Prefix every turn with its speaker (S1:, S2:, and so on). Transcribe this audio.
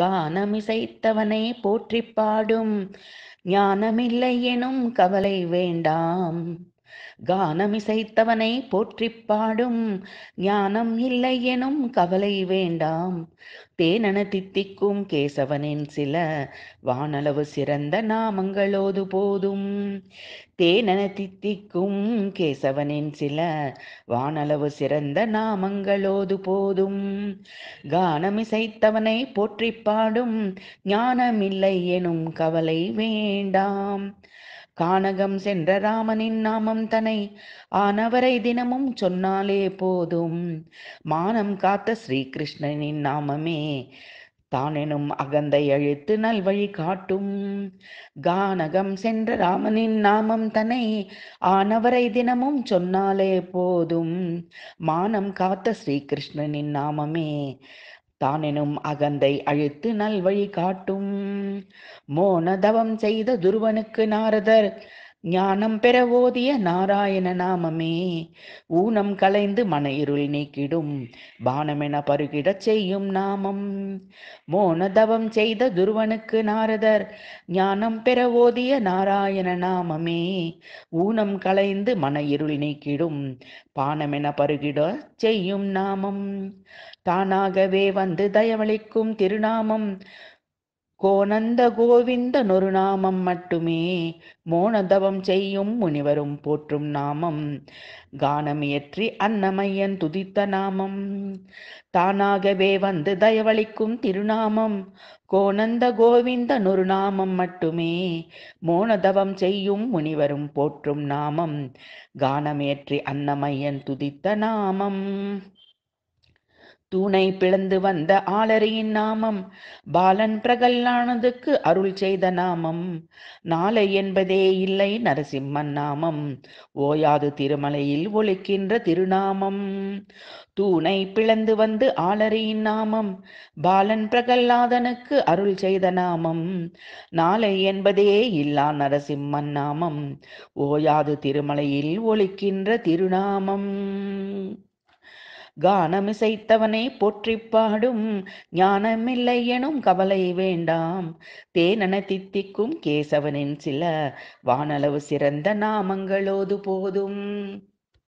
S1: கானமிசைத்தவனை போற்றி பாடும் ஞானமில்லை எனும் கவலை வேண்டாம் கானமிசைத்தவனை போற்றி பாடும் ஞானம் இல்லை எனும் கவலை வேண்டாம் தேனன தித்திக்கும் கேசவனின் சில வானளவு சிறந்த நாமங்களோது போதும் தேனன தித்திக்கும் கேசவனின் சில வானளவு சிறந்த நாமங்களோது போதும் கானமிசைத்தவனை போற்றி பாடும் ஞானமில்லை எனும் கவலை வேண்டாம் கானகம் சென்ற ராமனின் நாமம் தனை ஆனவரை தினமும் சொன்னாலே போதும் மானம் காத்த ஸ்ரீகிருஷ்ணனின் நாமமே தானெனும் அகந்தை அழித்து நல்வழி காட்டும் கானகம் சென்ற ராமனின் நாமம் தனை ஆனவரை தினமும் சொன்னாலே போதும் மானம் காத்த ஸ்ரீகிருஷ்ணனின் நாமமே தானெனும் அகந்தை அழித்து நல்வழி காட்டும் மோனதவம் செய்த துருவனுக்கு நாரதர் ஞானம் பெற ஓதிய நாராயண நாமமே ஊனம் கலைந்து மன இருள் நீக்கிடும் பானமென பருகிடச் செய்யும் நாமம் மோன தவம் செய்த துருவனுக்கு நாரதர் ஞானம் பெற ஓதிய நாராயண நாமமே ஊனம் கலைந்து மன இருள் நீக்கிடும் பானமென பருகிட செய்யும் நாமம் தானாகவே வந்து தயவளிக்கும் திருநாமம் கோனந்த கோவிந்த நொரு நாமம் மட்டுமே மோனதவம் செய்யும் முனிவரும் போற்றும் நாமம் கானமியற்றி அன்னமையன் துதித்த நாமம் தானாகவே வந்து தயவளிக்கும் திருநாமம் கோனந்த கோவிந்த நொருநாமம் மட்டுமே மோனதவம் செய்யும் முனிவரும் போற்றும் நாமம் கானமேற்றி அன்னமையன் துதித்த நாமம் தூணை பிளந்து வந்த ஆலரியின் நாமம் பாலன் பிரகல்லானதுக்கு அருள் செய்த நாமம் நாளை என்பதே இல்லை நரசிம்மன் நாமம் ஓயாது திருமலையில் ஒழிக்கின்ற திருநாமம் தூணை பிளந்து வந்து ஆலரியின் நாமம் பாலன் பிரகல்லாதனுக்கு அருள் செய்த நாமம் நாளை என்பதே இல்லா நரசிம்மன் நாமம் ஓயாது திருமலையில் ஒழிக்கின்ற திருநாமம் கானமிசைத்தவனை போற்றி பாடும் ஞானமில்லை எனும் கவலை வேண்டாம் தேனன தித்திக்கும் கேசவனின் சில வானளவு சிறந்த நாமங்களோது போதும்